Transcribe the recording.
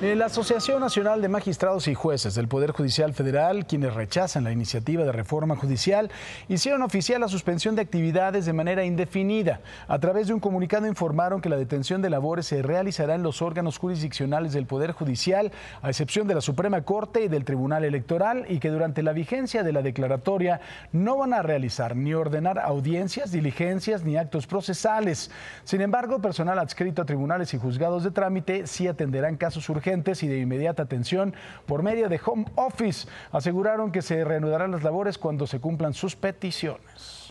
Eh, la Asociación Nacional de Magistrados y Jueces del Poder Judicial Federal, quienes rechazan la iniciativa de reforma judicial, hicieron oficial la suspensión de actividades de manera indefinida. A través de un comunicado informaron que la detención de labores se realizará en los órganos jurisdiccionales del Poder Judicial, a excepción de la Suprema Corte y del Tribunal Electoral, y que durante la vigencia de la declaratoria no van a realizar ni ordenar audiencias, diligencias ni actos procesales. Sin embargo, personal adscrito a tribunales y juzgados de trámite sí atenderán casos urgentes y de inmediata atención por medio de home office. Aseguraron que se reanudarán las labores cuando se cumplan sus peticiones.